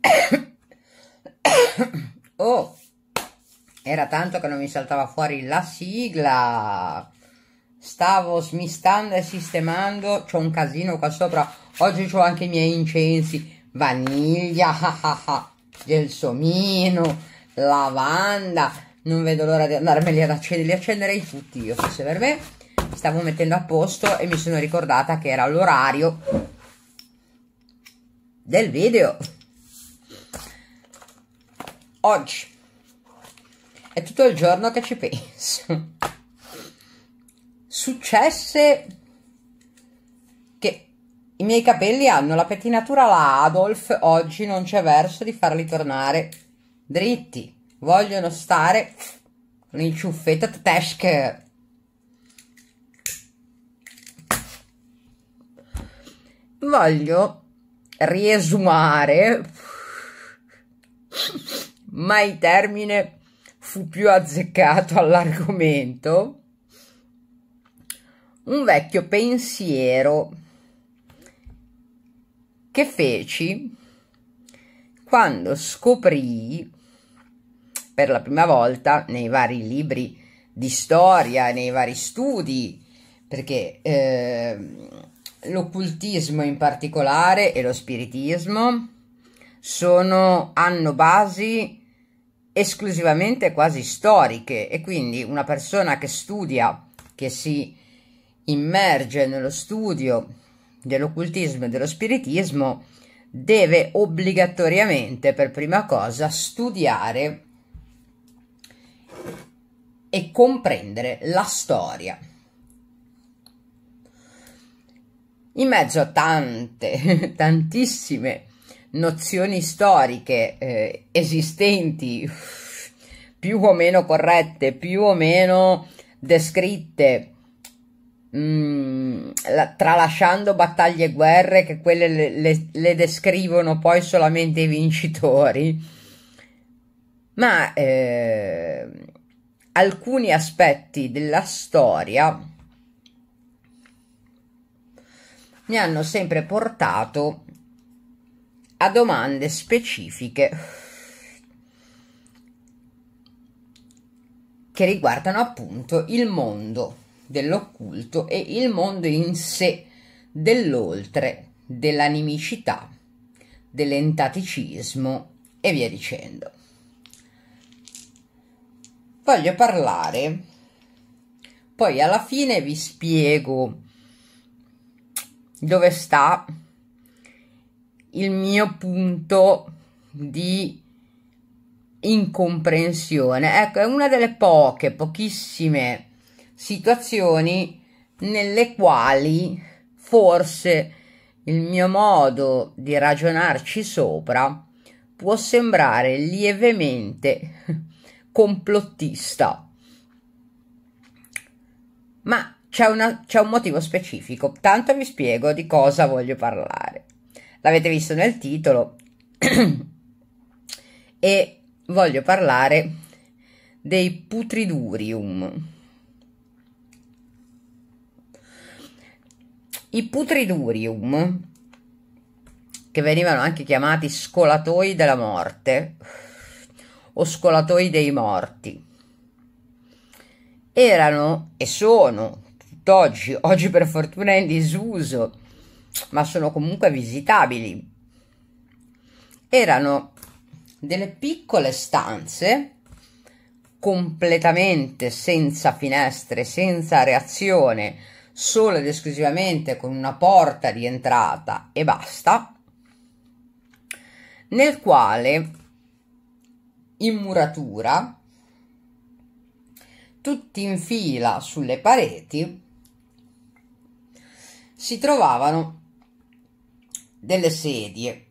oh, era tanto che non mi saltava fuori la sigla. Stavo smistando e sistemando. C'ho un casino qua sopra. Oggi ho anche i miei incensi. Vaniglia, gelsomino, lavanda. Non vedo l'ora di andarmeli ad accendere. Li accenderei tutti io, fosse per me. Stavo mettendo a posto e mi sono ricordata che era l'orario del video oggi. È tutto il giorno che ci penso. Successe che i miei capelli hanno la pettinatura la Adolf, oggi non c'è verso di farli tornare dritti. Vogliono stare con il ciuffetto tedesco. Voglio riesumare mai termine fu più azzeccato all'argomento, un vecchio pensiero che feci quando scoprì per la prima volta nei vari libri di storia, nei vari studi, perché eh, l'occultismo in particolare e lo spiritismo sono, hanno basi esclusivamente quasi storiche e quindi una persona che studia, che si immerge nello studio dell'occultismo e dello spiritismo, deve obbligatoriamente per prima cosa studiare e comprendere la storia. In mezzo a tante, tantissime nozioni storiche eh, esistenti, più o meno corrette, più o meno descritte, mh, mm, la, tralasciando battaglie e guerre che quelle le, le, le descrivono poi solamente i vincitori, ma eh, alcuni aspetti della storia mi hanno sempre portato a domande specifiche che riguardano appunto il mondo dell'occulto e il mondo in sé dell'oltre, dell'animicità, dell'entaticismo e via dicendo. Voglio parlare, poi alla fine vi spiego dove sta il mio punto di incomprensione. Ecco, è una delle poche, pochissime situazioni nelle quali forse il mio modo di ragionarci sopra può sembrare lievemente complottista. Ma c'è, una, c'è un motivo specifico, tanto vi spiego di cosa voglio parlare l'avete visto nel titolo, e voglio parlare dei putridurium. I putridurium, che venivano anche chiamati scolatoi della morte o scolatoi dei morti, erano e sono tutt'oggi, oggi per fortuna è in disuso, ma sono comunque visitabili. Erano delle piccole stanze completamente senza finestre, senza reazione, solo ed esclusivamente con una porta di entrata e basta, nel quale in muratura, tutti in fila sulle pareti, si trovavano delle sedie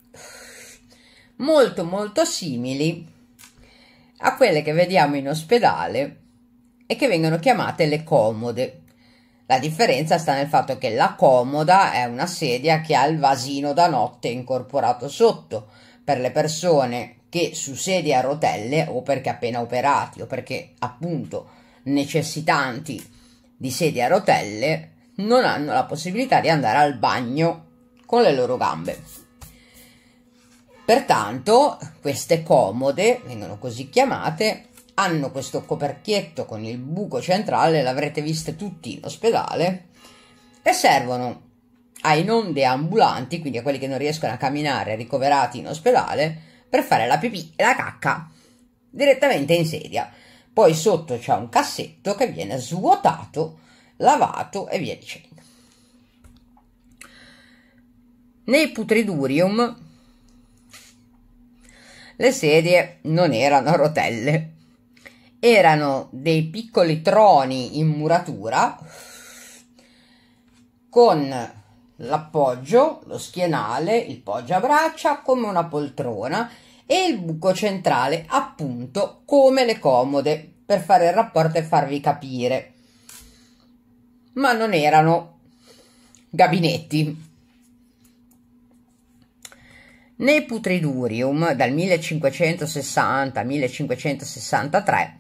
molto molto simili a quelle che vediamo in ospedale e che vengono chiamate le comode. La differenza sta nel fatto che la comoda è una sedia che ha il vasino da notte incorporato sotto per le persone che su sedie a rotelle o perché appena operati o perché appunto necessitanti di sedie a rotelle non hanno la possibilità di andare al bagno con le loro gambe. Pertanto queste comode, vengono così chiamate, hanno questo coperchietto con il buco centrale, l'avrete visto tutti in ospedale, e servono ai non deambulanti, quindi a quelli che non riescono a camminare ricoverati in ospedale, per fare la pipì e la cacca direttamente in sedia. Poi sotto c'è un cassetto che viene svuotato, lavato e via dicendo. Nei putridurium le sedie non erano rotelle, erano dei piccoli troni in muratura con l'appoggio, lo schienale, il poggio a braccia come una poltrona e il buco centrale appunto come le comode per fare il rapporto e farvi capire. Ma non erano gabinetti. Nei Putridurium dal 1560 al 1563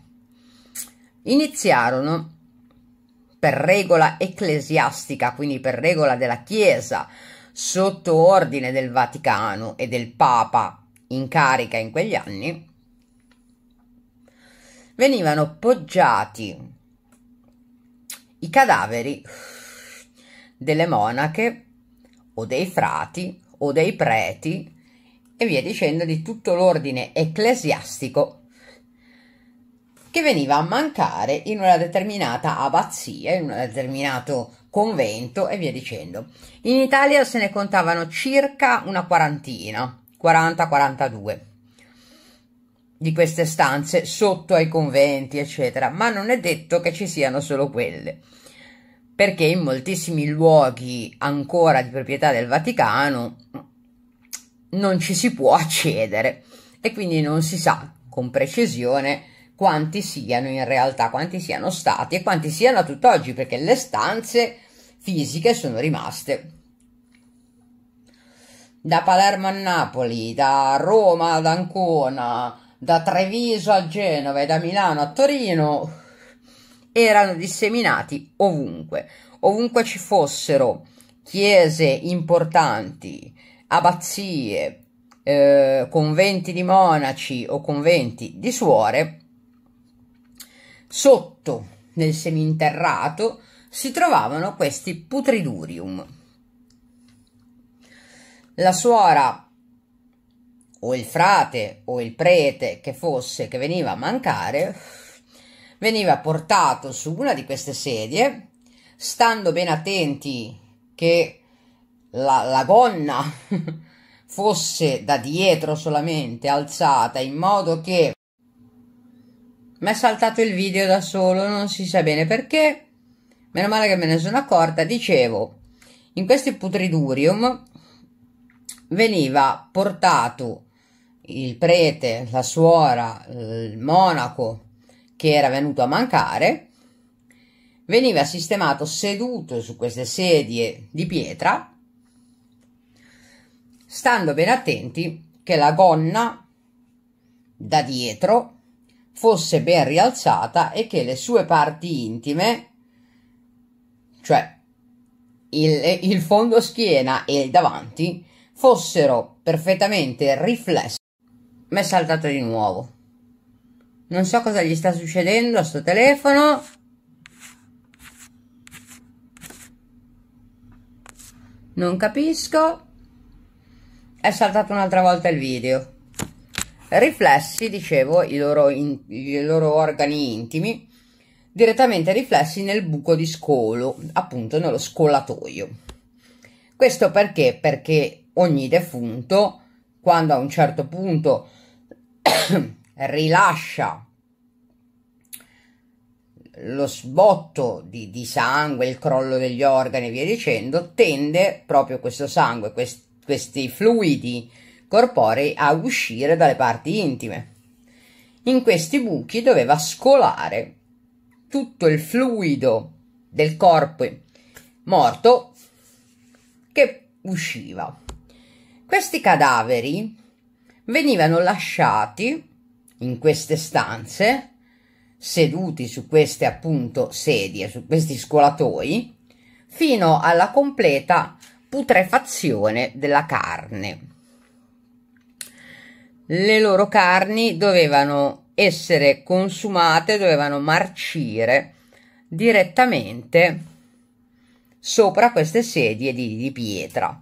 iniziarono per regola ecclesiastica, quindi per regola della Chiesa, sotto ordine del Vaticano e del Papa in carica in quegli anni, venivano poggiati i cadaveri delle monache o dei frati o dei preti e via dicendo di tutto l'ordine ecclesiastico che veniva a mancare in una determinata abbazia, in un determinato convento e via dicendo. In Italia se ne contavano circa una quarantina, 40-42 di queste stanze sotto ai conventi, eccetera, ma non è detto che ci siano solo quelle, perché in moltissimi luoghi ancora di proprietà del Vaticano non ci si può accedere e quindi non si sa con precisione quanti siano in realtà, quanti siano stati e quanti siano a tutt'oggi, perché le stanze fisiche sono rimaste. Da Palermo a Napoli, da Roma ad Ancona, da Treviso a Genova e da Milano a Torino erano disseminati ovunque. Ovunque ci fossero chiese importanti, abbazie, eh, conventi di monaci o conventi di suore, sotto nel seminterrato si trovavano questi putridurium. La suora o il frate o il prete che fosse che veniva a mancare veniva portato su una di queste sedie, stando ben attenti che la, la gonna fosse da dietro solamente alzata in modo che mi è saltato il video da solo, non si sa bene perché. Meno male che me ne sono accorta, dicevo, in questi putridurium veniva portato il prete, la suora, il monaco che era venuto a mancare, veniva sistemato seduto su queste sedie di pietra stando ben attenti che la gonna da dietro fosse ben rialzata e che le sue parti intime, cioè il, il fondo schiena e il davanti, fossero perfettamente riflesse. Mi è saltato di nuovo. Non so cosa gli sta succedendo a sto telefono. Non capisco è saltato un'altra volta il video riflessi dicevo i loro, in, i loro organi intimi direttamente riflessi nel buco di scolo appunto nello scolatoio questo perché perché ogni defunto quando a un certo punto rilascia lo sbotto di, di, sangue, il crollo degli organi e via dicendo, tende proprio questo sangue, quest, questi fluidi corporei a uscire dalle parti intime. In questi buchi doveva scolare tutto il fluido del corpo morto che usciva. Questi cadaveri venivano lasciati in queste stanze, seduti su queste appunto sedie, su questi scolatoi, fino alla completa putrefazione della carne. Le loro carni dovevano essere consumate, dovevano marcire direttamente sopra queste sedie di, di pietra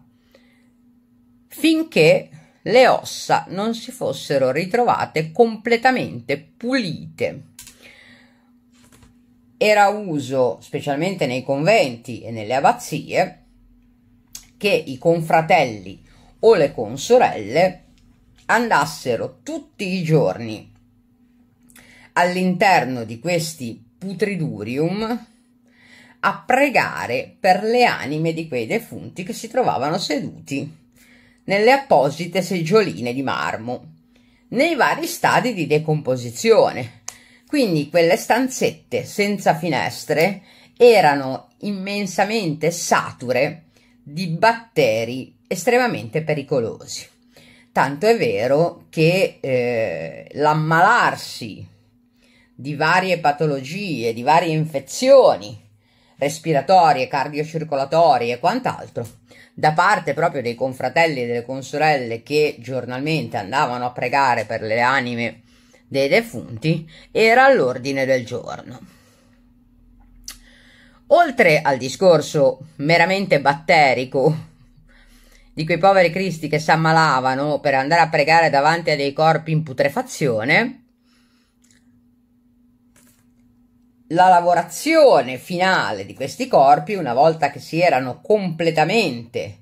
finché le ossa non si fossero ritrovate completamente pulite. Era uso, specialmente nei conventi e nelle abbazie, che i confratelli o le consorelle andassero tutti i giorni all'interno di questi putridurium a pregare per le anime di quei defunti che si trovavano seduti nelle apposite seggioline di marmo nei vari stadi di decomposizione. Quindi quelle stanzette senza finestre erano immensamente sature di batteri estremamente pericolosi. Tanto è vero che eh, l'ammalarsi di varie patologie, di varie infezioni respiratorie, cardiocircolatorie e quant'altro, da parte proprio dei confratelli e delle consorelle che giornalmente andavano a pregare per le anime dei defunti, era all'ordine del giorno. Oltre al discorso meramente batterico di quei poveri cristi che si ammalavano per andare a pregare davanti a dei corpi in putrefazione, la lavorazione finale di questi corpi, una volta che si erano completamente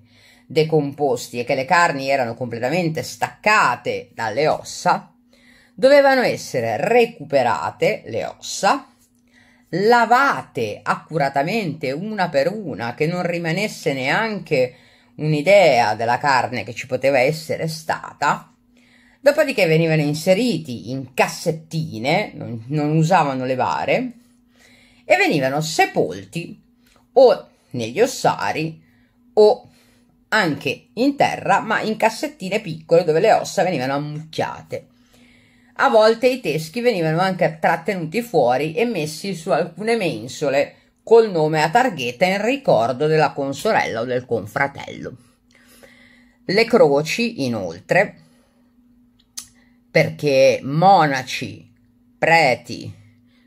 decomposti e che le carni erano completamente staccate dalle ossa, dovevano essere recuperate le ossa lavate accuratamente una per una, che non rimanesse neanche un'idea della carne che ci poteva essere stata. Dopodiché venivano inseriti in cassettine, non, non usavano le e venivano sepolti o negli ossari o anche in terra, ma in cassettine piccole dove le ossa venivano ammucchiate. A volte i teschi venivano anche trattenuti fuori e messi su alcune mensole col nome a targhetta in ricordo della consorella o del confratello. Le croci, inoltre, perché monaci, preti,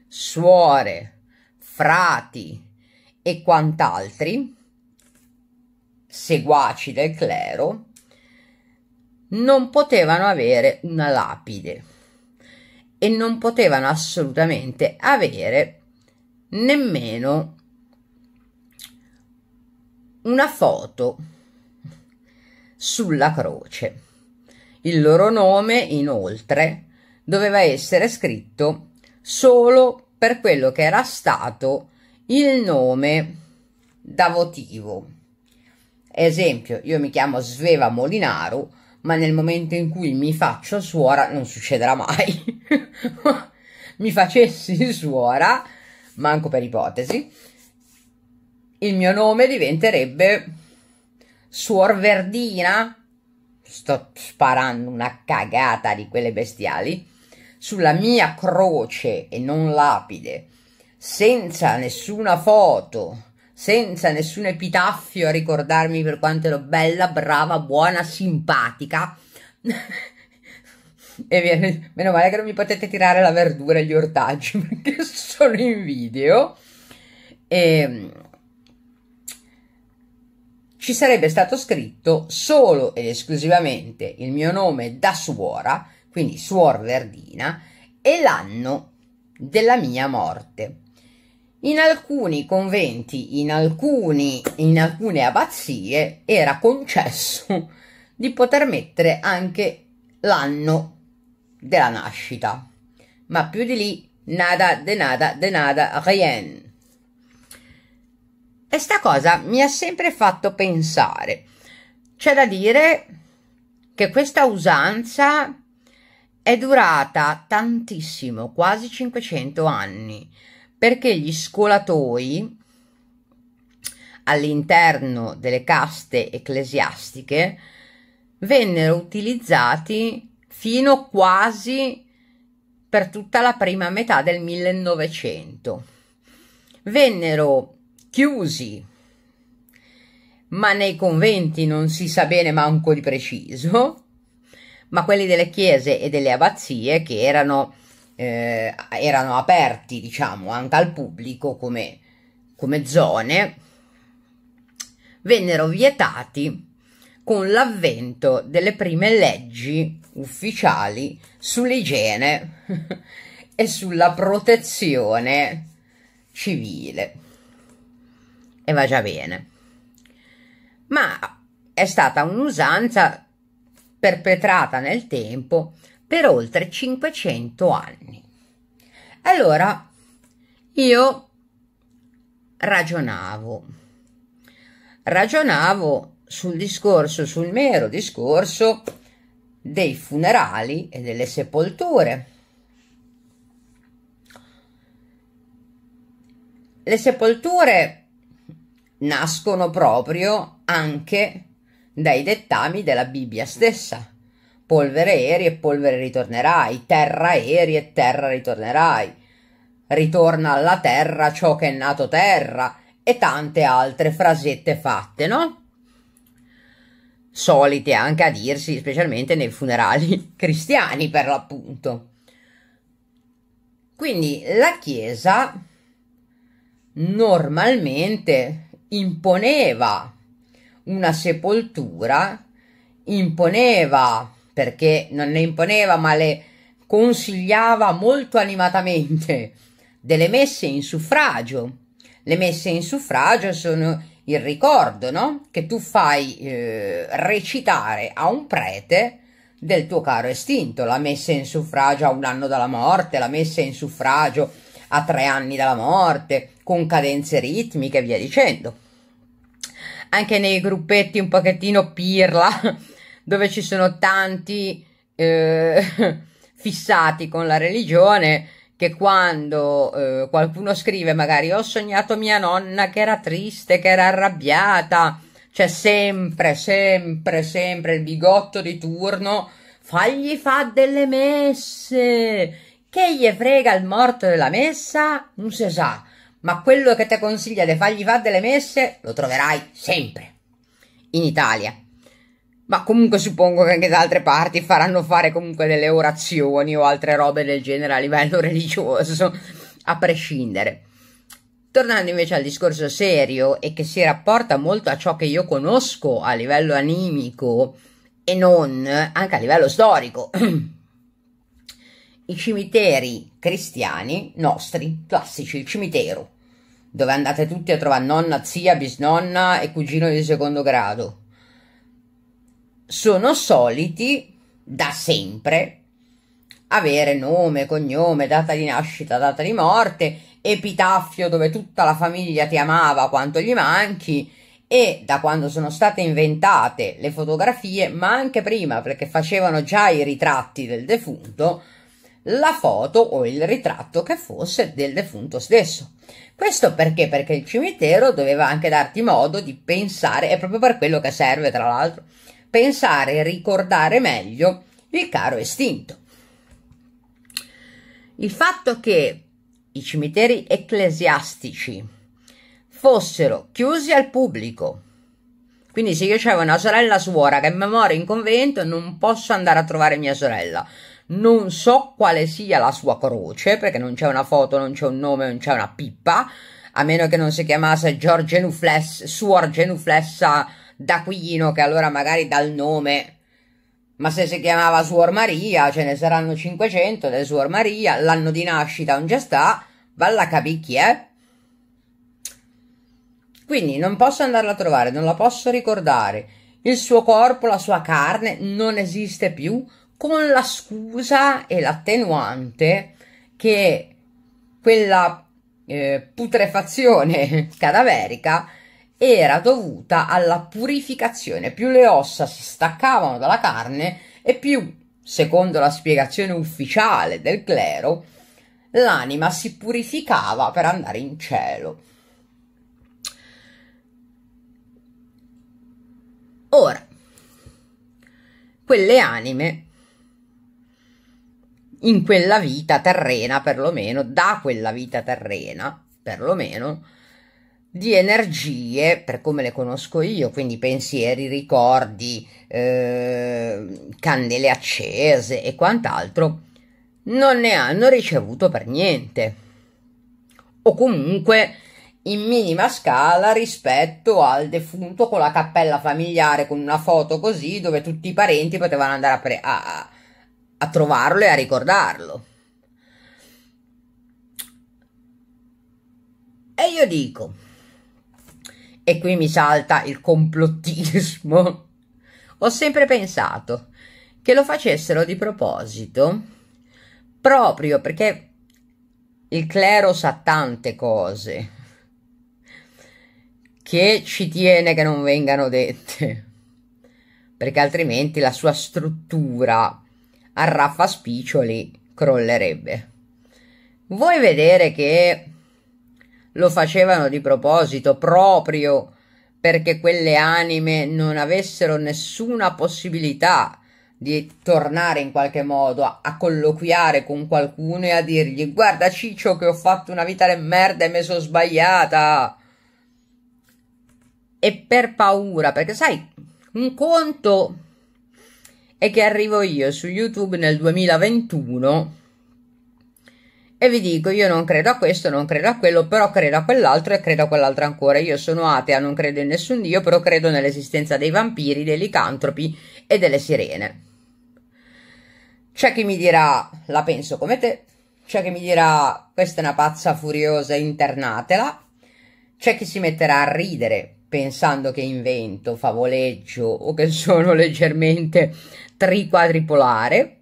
suore, frati e quant'altri, seguaci del clero, non potevano avere una lapide e non potevano assolutamente avere nemmeno una foto sulla croce. Il loro nome, inoltre, doveva essere scritto solo per quello che era stato il nome da votivo. Esempio, io mi chiamo Sveva Molinaro, ma nel momento in cui mi faccio suora non succederà mai. mi facessi suora, manco per ipotesi, il mio nome diventerebbe Suor Verdina. Sto sparando una cagata di quelle bestiali. Sulla mia croce e non lapide, senza nessuna foto, senza nessun epitaffio a ricordarmi per quanto ero bella, brava, buona, simpatica. e meno male che non mi potete tirare la verdura e gli ortaggi perché sono in video. E ehm, ci sarebbe stato scritto solo ed esclusivamente il mio nome da suora, quindi suor Verdina, e l'anno della mia morte. In alcuni conventi, in, alcuni, in alcune abbazie, era concesso di poter mettere anche l'anno della nascita, ma più di lì nada de nada de nada rien. E sta cosa mi ha sempre fatto pensare. C'è da dire che questa usanza è durata tantissimo, quasi 500 anni perché gli scolatoi all'interno delle caste ecclesiastiche vennero utilizzati fino quasi per tutta la prima metà del 1900. Vennero chiusi, ma nei conventi non si sa bene manco di preciso, ma quelli delle chiese e delle abbazie che erano eh, erano aperti, diciamo, anche al pubblico come, come zone, vennero vietati con l'avvento delle prime leggi ufficiali sull'igiene e sulla protezione civile. E va già bene. Ma è stata un'usanza perpetrata nel tempo per oltre 500 anni. Allora, io ragionavo, ragionavo sul discorso, sul mero discorso dei funerali e delle sepolture. Le sepolture nascono proprio anche dai dettami della Bibbia stessa polvere eri e polvere ritornerai, terra eri e terra ritornerai, ritorna alla terra ciò che è nato terra e tante altre frasette fatte, no? Solite anche a dirsi, specialmente nei funerali cristiani per l'appunto. Quindi la Chiesa normalmente imponeva una sepoltura, imponeva perché non ne imponeva ma le consigliava molto animatamente delle messe in suffragio. Le messe in suffragio sono il ricordo no? che tu fai eh, recitare a un prete del tuo caro estinto, la messa in suffragio a un anno dalla morte, la messa in suffragio a tre anni dalla morte, con cadenze ritmiche e via dicendo. Anche nei gruppetti un pochettino pirla dove ci sono tanti eh, fissati con la religione che quando eh, qualcuno scrive magari ho sognato mia nonna che era triste, che era arrabbiata, c'è sempre, sempre, sempre il bigotto di turno, fagli fa delle messe, che gli frega il morto della messa, non si sa, ma quello che ti consiglia di fargli fa delle messe lo troverai sempre in Italia. Ma comunque suppongo che anche da altre parti faranno fare comunque delle orazioni o altre robe del genere a livello religioso, a prescindere. Tornando invece al discorso serio e che si rapporta molto a ciò che io conosco a livello animico e non anche a livello storico. I cimiteri cristiani nostri, classici, il cimitero, dove andate tutti a trovare nonna, zia, bisnonna e cugino di secondo grado sono soliti da sempre avere nome, cognome, data di nascita, data di morte, epitaffio dove tutta la famiglia ti amava quanto gli manchi e da quando sono state inventate le fotografie, ma anche prima perché facevano già i ritratti del defunto, la foto o il ritratto che fosse del defunto stesso. Questo perché? Perché il cimitero doveva anche darti modo di pensare, è proprio per quello che serve tra l'altro, pensare e ricordare meglio il caro estinto. Il fatto che i cimiteri ecclesiastici fossero chiusi al pubblico, quindi se io avevo una sorella suora che mi muore in convento non posso andare a trovare mia sorella, non so quale sia la sua croce, perché non c'è una foto, non c'è un nome, non c'è una pippa, a meno che non si chiamasse Suor Genuflessa d'Aquino, che allora magari dal nome, ma se si chiamava Suor Maria, ce ne saranno 500 del Suor Maria, l'anno di nascita non già sta, valla a capicchi, eh? Quindi non posso andarla a trovare, non la posso ricordare. Il suo corpo, la sua carne non esiste più con la scusa e l'attenuante che quella eh, putrefazione cadaverica era dovuta alla purificazione. Più le ossa si staccavano dalla carne e più, secondo la spiegazione ufficiale del clero, l'anima si purificava per andare in cielo. Ora, quelle anime in quella vita terrena, perlomeno, da quella vita terrena, perlomeno, di energie, per come le conosco io, quindi pensieri, ricordi, eh, candele accese e quant'altro, non ne hanno ricevuto per niente. O comunque in minima scala rispetto al defunto con la cappella familiare, con una foto così, dove tutti i parenti potevano andare a, pre- a, a trovarlo e a ricordarlo. E io dico, e qui mi salta il complottismo. Ho sempre pensato che lo facessero di proposito, proprio perché il clero sa tante cose che ci tiene che non vengano dette, perché altrimenti la sua struttura a raffa spiccioli crollerebbe. Vuoi vedere che lo facevano di proposito, proprio perché quelle anime non avessero nessuna possibilità di tornare in qualche modo a, a, colloquiare con qualcuno e a dirgli guarda ciccio che ho fatto una vita di merda e mi sono sbagliata e per paura perché sai un conto è che arrivo io su youtube nel 2021 e vi dico io non credo a questo, non credo a quello, però credo a quell'altro e credo a quell'altro ancora. Io sono atea, non credo in nessun dio, però credo nell'esistenza dei vampiri, dei licantropi e delle sirene. C'è chi mi dirà la penso come te, c'è chi mi dirà questa è una pazza furiosa, internatela, c'è chi si metterà a ridere pensando che invento, favoleggio o che sono leggermente triquadripolare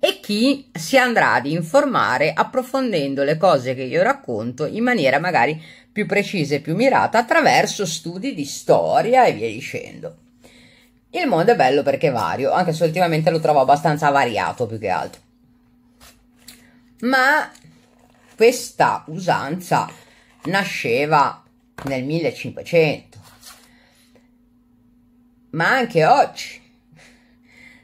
e chi si andrà ad informare approfondendo le cose che io racconto in maniera magari più precisa e più mirata attraverso studi di storia e via dicendo. Il mondo è bello perché è vario, anche se ultimamente lo trovo abbastanza variato più che altro. Ma questa usanza nasceva nel 1500, ma anche oggi.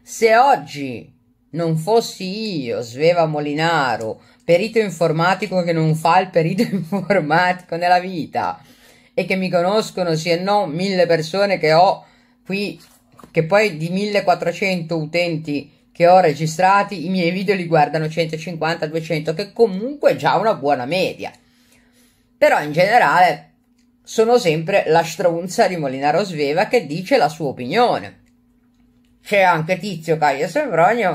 Se oggi non fossi io, Sveva Molinaro, perito informatico che non fa il perito informatico nella vita e che mi conoscono sì e no mille persone che ho qui, che poi di 1400 utenti che ho registrati, i miei video li guardano 150-200, che comunque è già una buona media. Però in generale sono sempre la stronza di Molinaro Sveva che dice la sua opinione. C'è anche Tizio Caio Sembrogno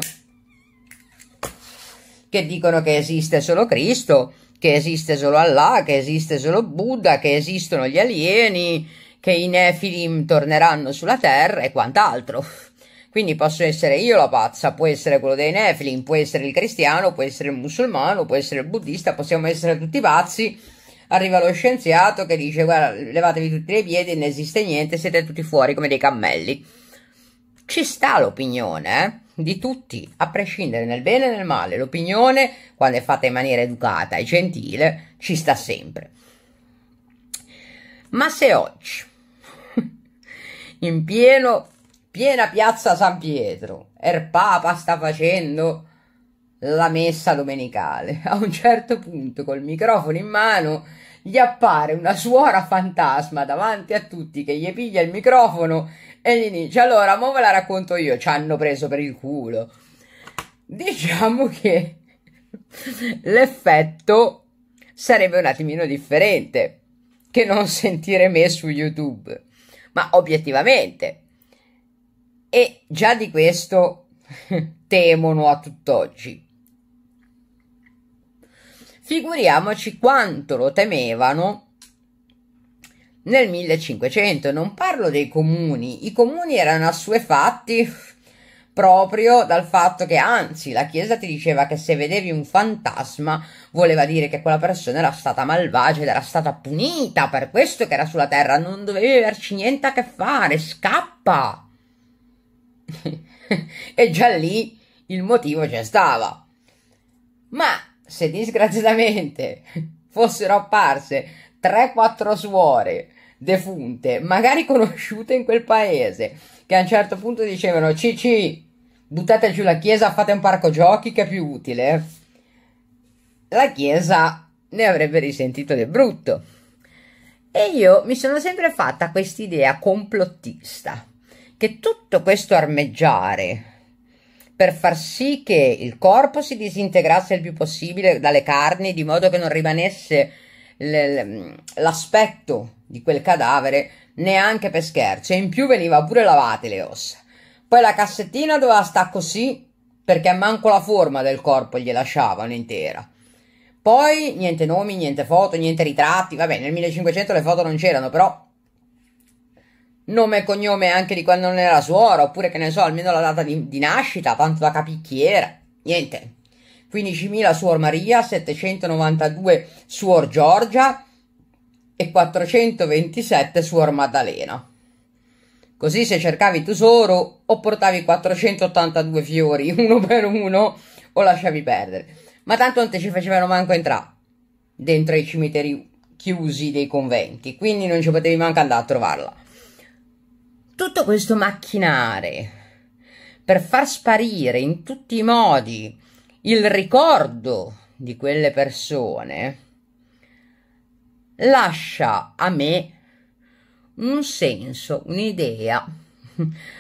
che dicono che esiste solo Cristo, che esiste solo Allah, che esiste solo Buddha, che esistono gli alieni, che i Nefilim torneranno sulla Terra e quant'altro. Quindi posso essere io la pazza, può essere quello dei Nefilim, può essere il cristiano, può essere il musulmano, può essere il buddista, possiamo essere tutti pazzi. Arriva lo scienziato che dice guarda levatevi tutti i piedi, non esiste niente, siete tutti fuori come dei cammelli. Ci sta l'opinione, eh? di tutti, a prescindere nel bene e nel male. L'opinione, quando è fatta in maniera educata e gentile, ci sta sempre. Ma se oggi, in pieno, piena piazza San Pietro, il er Papa sta facendo la messa domenicale, a un certo punto col microfono in mano gli appare una suora fantasma davanti a tutti che gli piglia il microfono e gli dice allora mo ve la racconto io ci hanno preso per il culo diciamo che l'effetto sarebbe un attimino differente che non sentire me su youtube ma obiettivamente e già di questo temono a tutt'oggi figuriamoci quanto lo temevano nel 1500. Non parlo dei comuni, i comuni erano assuefatti proprio dal fatto che anzi la Chiesa ti diceva che se vedevi un fantasma voleva dire che quella persona era stata malvagia ed era stata punita per questo che era sulla terra, non dovevi averci niente a che fare, scappa! e già lì il motivo c'è stava. Ma se disgraziatamente fossero apparse 3-4 suore defunte, magari conosciute in quel paese, che a un certo punto dicevano Cici, buttate giù la chiesa, fate un parco giochi che è più utile. La chiesa ne avrebbe risentito del brutto. E io mi sono sempre fatta quest'idea complottista che tutto questo armeggiare per far sì che il corpo si disintegrasse il più possibile dalle carni, di modo che non rimanesse l'aspetto di quel cadavere neanche per scherzo e in più veniva pure lavate le ossa. Poi la cassettina doveva sta così perché manco la forma del corpo gli lasciavano intera. Poi niente nomi, niente foto, niente ritratti, vabbè nel 1500 le foto non c'erano però nome e cognome anche di quando non era suora oppure che ne so almeno la data di, di nascita, tanto da capicchiera, niente. 15.000 Suor Maria, 792 Suor Giorgia, e 427 Suor Maddalena. Così se cercavi tesoro o portavi 482 fiori uno per uno o lasciavi perdere. Ma tanto non te ci facevano manco entrare dentro i cimiteri chiusi dei conventi, quindi non ci potevi manco andare a trovarla. Tutto questo macchinare per far sparire in tutti i modi il ricordo di quelle persone lascia a me un senso, un'idea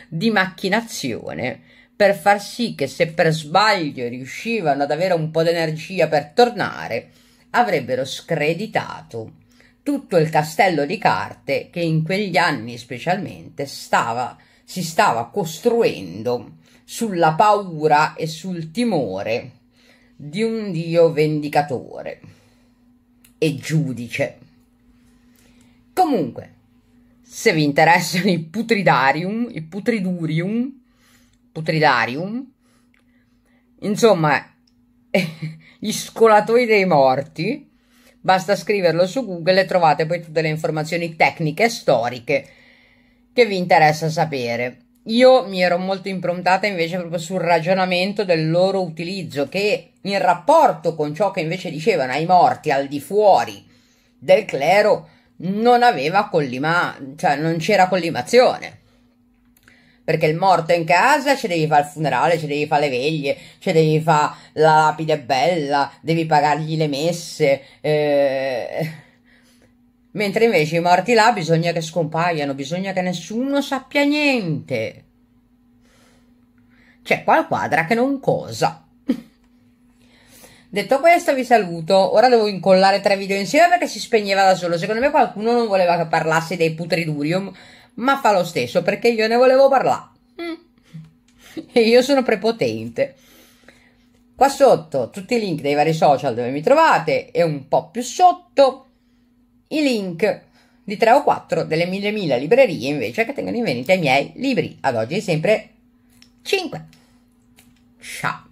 di macchinazione per far sì che se per sbaglio riuscivano ad avere un po' di energia per tornare, avrebbero screditato tutto il castello di carte che in quegli anni specialmente stava, si stava costruendo sulla paura e sul timore di un dio vendicatore e giudice. Comunque, se vi interessano i putridarium, i putridurium, putridarium, insomma, gli scolatori dei morti, basta scriverlo su Google e trovate poi tutte le informazioni tecniche e storiche che vi interessa sapere. Io mi ero molto improntata invece proprio sul ragionamento del loro utilizzo, che in rapporto con ciò che invece dicevano ai morti al di fuori del clero non aveva collima, cioè non c'era collimazione. Perché il morto in casa ci devi fare il funerale, ci devi fare le veglie, ci devi fare la lapide bella, devi pagargli le messe. Eh... Mentre invece i morti là bisogna che scompaiano, bisogna che nessuno sappia niente. C'è qua quadra che non cosa. Detto questo vi saluto, ora devo incollare tre video insieme perché si spegneva da solo, secondo me qualcuno non voleva che parlassi dei putridurium, ma fa lo stesso perché io ne volevo parlare. Mm. e io sono prepotente. Qua sotto tutti i link dei vari social dove mi trovate e un po' più sotto i link di tre o quattro delle mille mille librerie invece che tengono in vendita i miei libri. Ad oggi sempre 5. Ciao.